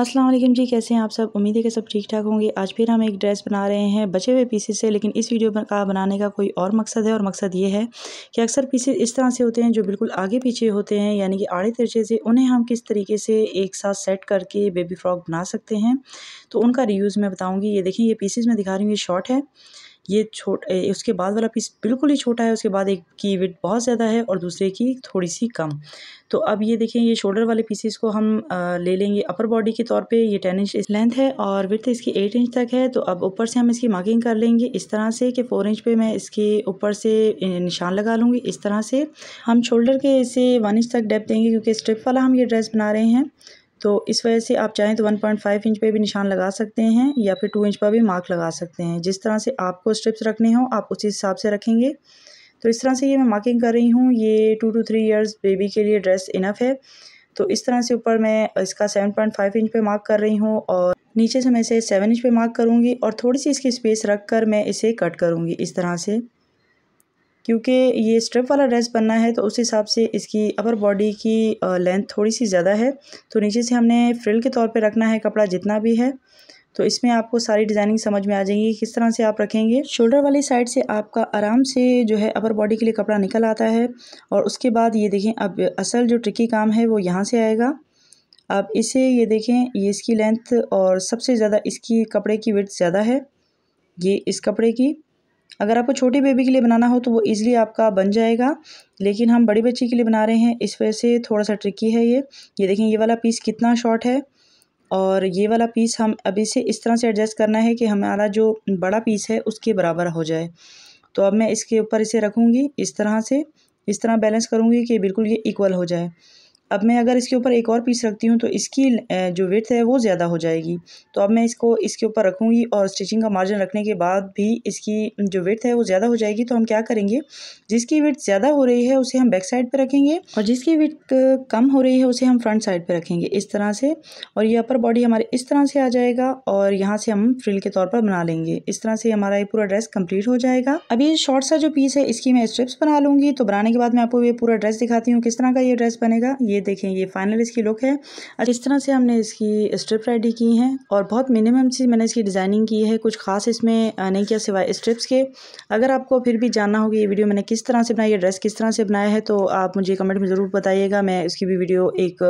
अस्सलाम वालेकुम जी कैसे हैं आप सब उम्मीद है कि सब ठीक ठाक होंगे आज फिर हम एक ड्रेस बना रहे हैं बचे हुए पीसेस से लेकिन इस वीडियो का बनाने का कोई और मकसद है और मकसद ये है कि अक्सर पीसेस इस तरह से होते हैं जो बिल्कुल आगे पीछे होते हैं यानी कि आड़े तिरछे से उन्हें हम किस तरीके से एक साथ सेट करके बेबी फ्रॉक बना सकते हैं तो उनका रिव्यूज़ मैं बताऊँगी ये देखें ये पीसेज मैं दिखा रही हूँ ये शॉर्ट है ये छोट उसके बाद वाला पीस बिल्कुल ही छोटा है उसके बाद एक की वेट बहुत ज़्यादा है और दूसरे की थोड़ी सी कम तो अब ये देखें ये शोल्डर वाले पीसेस को हम ले लेंगे अपर बॉडी के तौर पे ये टेन इंच लेंथ है और विथ इसकी एट इंच तक है तो अब ऊपर से हम इसकी मार्किंग कर लेंगे इस तरह से कि फोर इंच पे मैं इसके ऊपर से निशान लगा लूँगी इस तरह से हम शोल्डर के इसे वन इंच तक डेप देंगे क्योंकि स्ट्रिप वाला हम ये ड्रेस बना रहे हैं तो इस वजह से आप चाहें तो वन पॉइंट फाइव इंच पे भी निशान लगा सकते हैं या फिर टू इंच पर भी मार्क लगा सकते हैं जिस तरह से आपको स्ट्रिप्स रखने हों आप उसी हिसाब से रखेंगे तो इस तरह से ये मैं मार्किंग कर रही हूँ ये two to three years baby के लिए ड्रेस इनफ है तो इस तरह से ऊपर मैं इसका सेवन पॉइंट फाइव इंच पे मार्क कर रही हूँ और नीचे से मैं इसे सेवन इंच पे मार्क करूँगी और थोड़ी सी इसकी स्पेस रख कर मैं इसे कट करूँगी इस तरह से क्योंकि ये स्ट्रिप वाला ड्रेस बनना है तो उस हिसाब से इसकी अपर बॉडी की लेंथ थोड़ी सी ज़्यादा है तो नीचे से हमने फ्रिल के तौर पे रखना है कपड़ा जितना भी है तो इसमें आपको सारी डिज़ाइनिंग समझ में आ जाएगी किस तरह से आप रखेंगे शोल्डर वाली साइड से आपका आराम से जो है अपर बॉडी के लिए कपड़ा निकल आता है और उसके बाद ये देखें अब असल जो ट्रिकी काम है वो यहाँ से आएगा अब इसे ये देखें ये इसकी लेंथ और सबसे ज़्यादा इसकी कपड़े की विथ ज़्यादा है ये इस कपड़े की अगर आपको छोटी बेबी के लिए बनाना हो तो वो ईज़िली आपका बन जाएगा लेकिन हम बड़ी बच्ची के लिए बना रहे हैं इस वजह से थोड़ा सा ट्रिकी है ये ये देखें ये वाला पीस कितना शॉर्ट है और ये वाला पीस हम अभी से इस तरह से एडजस्ट करना है कि हमारा जो बड़ा पीस है उसके बराबर हो जाए तो अब मैं इसके ऊपर इसे रखूँगी इस तरह से इस तरह बैलेंस करूँगी कि बिल्कुल ये इक्वल हो जाए अब मैं अगर इसके ऊपर एक और पीस रखती हूँ तो इसकी जो वेथ है वो ज़्यादा हो जाएगी तो अब मैं इसको इसके ऊपर रखूँगी और स्टिचिंग का मार्जिन रखने के बाद भी इसकी जो वेथ है वो ज़्यादा हो जाएगी तो हम क्या करेंगे जिसकी विड्थ ज़्यादा हो रही है उसे हम बैक साइड पर रखेंगे और जिसकी विड्थ कम हो रही है उसे हम फ्रंट साइड पर रखेंगे इस तरह से और ये अपर बॉडी हमारे इस तरह से आ जाएगा और यहाँ से हम फ्रिल के तौर पर बना लेंगे इस तरह से हमारा ये पूरा ड्रेस कंप्लीट हो जाएगा अब ये शॉर्ट सा जो पीस है इसकी मैं स्ट्रिप्स बना लूँगी तो बनाने के बाद मैं आपको ये पूरा ड्रेस दिखाती हूँ किस तरह का ये ड्रेस बनेगा ये देखें ये फाइनल इसकी लुक है और अच्छा, इस तरह से हमने इसकी स्ट्रिप रेडी की हैं और बहुत मिनिमम सी मैंने इसकी डिज़ाइनिंग की है कुछ खास इसमें नहीं किया सिवाय स्ट्रिप्स के अगर आपको फिर भी जानना होगा ये वीडियो मैंने किस तरह से बनाई ड्रेस किस तरह से बनाया है तो आप मुझे कमेंट में ज़रूर बताइएगा मैं इसकी भी वीडियो एक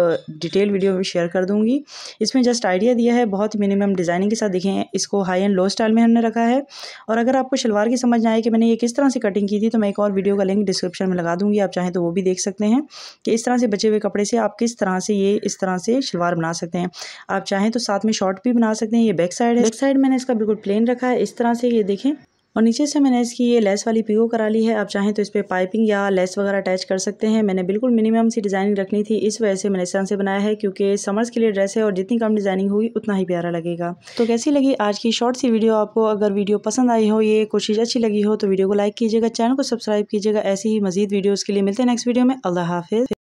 डिटेल वीडियो में शेयर कर दूँगी इसमें जस्ट आइडिया दिया है बहुत मिनिमम डिज़ाइनिंग के साथ देखें इसको हाई एंड लो स्टाइल में हमने रखा है और अगर आपको शलवार की समझ आए कि मैंने ये किस तरह से कटिंग की थी तो मैं एक और वीडियो का लिंक डिस्क्रिप्शन में लगा दूँगी आप चाहें तो वो भी देख सकते हैं कि इस तरह से बचे हुए कपड़े कपड़े से आप किस तरह से ये इस तरह से शलवार बना सकते हैं आप चाहें तो साथ में शॉर्ट भी बना सकते हैं ये बैक साइड है बैक साइड मैंने इसका बिल्कुल प्लेन रखा है इस तरह से ये देखें और नीचे से मैंने इसकी ये लेस वाली पीओ करा ली है आप चाहें तो इस पर पाइपिंग या लेस वगैरह अटैच कर सकते हैं मैंने बिल्कुल मिनिमम सी डिज़ाइनिंग रखनी थी इस वजह से मैंने इस तरह से बनाया है क्योंकि समर्स के लिए ड्रेस है और जितनी कम डिज़ाइनिंग होगी उतना ही प्यारा लगेगा तो कैसी लगी आज की शॉर्ट सी वीडियो आपको अगर वीडियो पसंद आई हो ये कोशिश अच्छी लगी हो तो वीडियो को लाइक कीजिएगा चैनल को सब्सक्राइब कीजिएगा ऐसी ही मजीद वीडियोज़ के लिए मिलते हैं नेक्स्ट वीडियो में अल्लाह हाफिज़